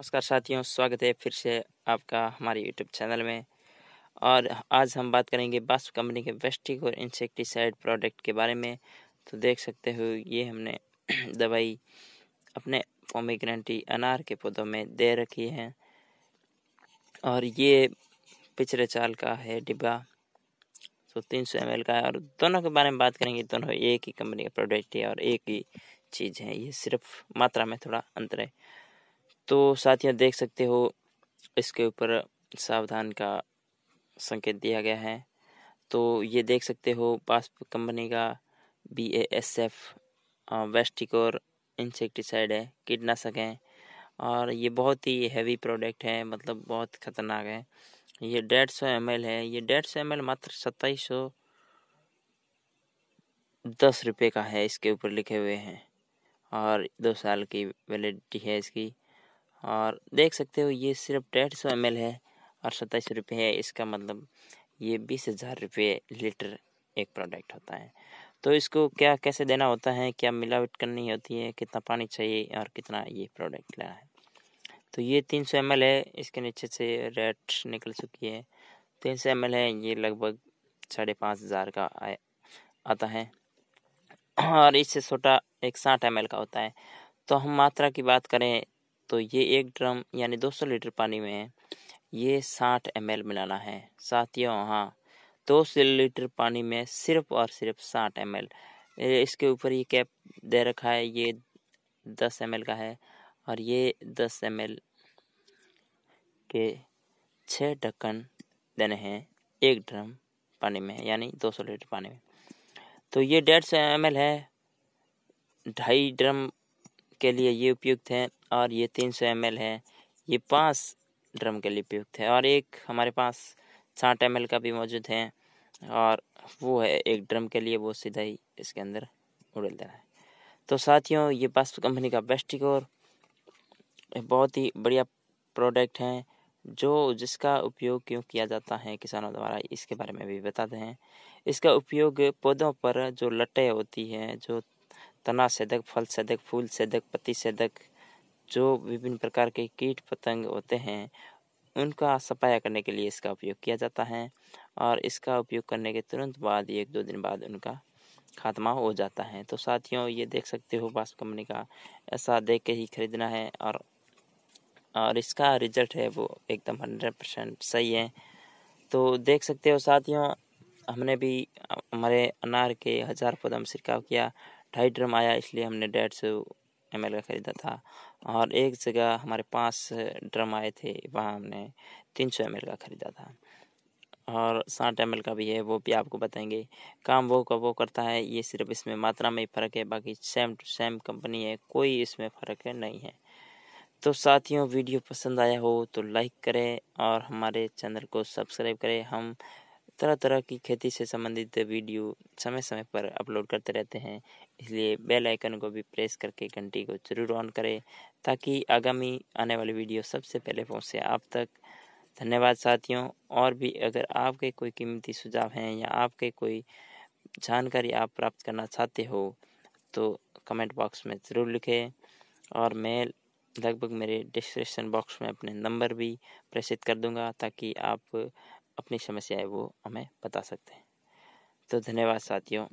नमस्कार साथियों स्वागत है फिर से आपका हमारे यूट्यूब चैनल में और आज हम बात करेंगे बास कंपनी के वेस्टिक और इंसेक्टिसाइड प्रोडक्ट के बारे में तो देख सकते हो ये हमने दवाई अपने पोमिग्रेंटी अनार के पौधों में दे रखी है और ये पिछले चाल का है डिब्बा तो तीन सौ एम का है और दोनों के बारे में बात करेंगे दोनों एक ही कंपनी का प्रोडक्ट है और एक ही चीज़ है ये सिर्फ मात्रा में थोड़ा अंतर है तो साथियाँ देख सकते हो इसके ऊपर सावधान का संकेत दिया गया है तो ये देख सकते हो पास कंपनी का बी ए एस एफ वेस्टिकोर इंसेक्टिसाइड है कीटनाशक है और ये बहुत ही हैवी प्रोडक्ट है मतलब बहुत ख़तरनाक है ये डेढ़ सौ एम एल है ये डेढ़ सौ एम एल मात्र सत्ताईस सौ दस रुपये का है इसके ऊपर लिखे हुए हैं और दो साल की वैलिडिटी है इसकी और देख सकते हो ये सिर्फ डेढ़ सौ एम है और सत्ताईस सौ रुपये है इसका मतलब ये बीस हज़ार रुपये लीटर एक प्रोडक्ट होता है तो इसको क्या कैसे देना होता है क्या मिलावट करनी होती है कितना पानी चाहिए और कितना ये प्रोडक्ट लेना है तो ये तीन सौ एम है इसके नीचे से रेट निकल चुकी है तीन सौ एम है ये लगभग साढ़े पाँच हज़ार का आ, आता है और इससे छोटा एक साठ एम का होता है तो हम मात्रा की बात करें तो ये एक ड्रम यानी 200 लीटर पानी में ये 60 एम मिलाना है साथियों हाँ दो सौ लीटर पानी में सिर्फ और सिर्फ 60 एम इसके ऊपर ये कैप दे रखा है ये 10 एम का है और ये 10 एम के छः ढक्कन देने हैं एक ड्रम पानी में यानी 200 लीटर पानी में तो ये डेढ़ सौ एम है ढाई ड्रम के लिए ये उपयुक्त हैं और ये तीन सौ एम है ये पाँच ड्रम के लिए उपयुक्त है और एक हमारे पास साठ एम का भी मौजूद है और वो है एक ड्रम के लिए वो सीधा ही इसके अंदर उड़ेल देना है तो साथियों ये पास कंपनी का बेस्टिक और बहुत ही बढ़िया प्रोडक्ट है जो जिसका उपयोग क्यों किया जाता है किसानों द्वारा इसके बारे में भी बताते हैं इसका उपयोग पौधों पर जो लटे होती हैं जो तना सेदक फल सेदक फूल सेदक पत्ती सेदक जो विभिन्न प्रकार के कीट पतंग होते हैं उनका सफाया करने के लिए इसका उपयोग किया जाता है और इसका उपयोग करने के तुरंत बाद एक दो दिन बाद उनका खात्मा हो जाता है तो साथियों ये देख सकते हो बास कंपनी का ऐसा देख के ही खरीदना है और और इसका रिजल्ट है वो एकदम हंड्रेड परसेंट सही है तो देख सकते हो साथियों हमने भी हमारे अनार के हज़ार पदम छिड़काव किया ढाई ड्रम आया इसलिए हमने डेढ़ सौ एम का ख़रीदा था और एक जगह हमारे पास ड्रम आए थे वहाँ हमने तीन सौ का ख़रीदा था और साठ एम का भी है वो भी आपको बताएंगे काम वो का वो करता है ये सिर्फ इसमें मात्रा में ही फ़र्क है बाकी सेम टू सेम कंपनी है कोई इसमें फ़र्क नहीं है तो साथियों वीडियो पसंद आया हो तो लाइक करें और हमारे चैनल को सब्सक्राइब करें हम तरह तरह की खेती से संबंधित वीडियो समय समय पर अपलोड करते रहते हैं इसलिए बेल आइकन को भी प्रेस करके घंटी को जरूर ऑन करें ताकि आगामी आने वाली वीडियो सबसे पहले पहुंचे आप तक धन्यवाद साथियों और भी अगर आपके कोई कीमती सुझाव हैं या आपके कोई जानकारी आप प्राप्त करना चाहते हो तो कमेंट बॉक्स में ज़रूर लिखें और मैं लगभग मेरे डिस्क्रिप्शन बॉक्स में अपने नंबर भी प्रेषित कर दूंगा ताकि आप अपनी समस्या है वो हमें बता सकते हैं तो धन्यवाद साथियों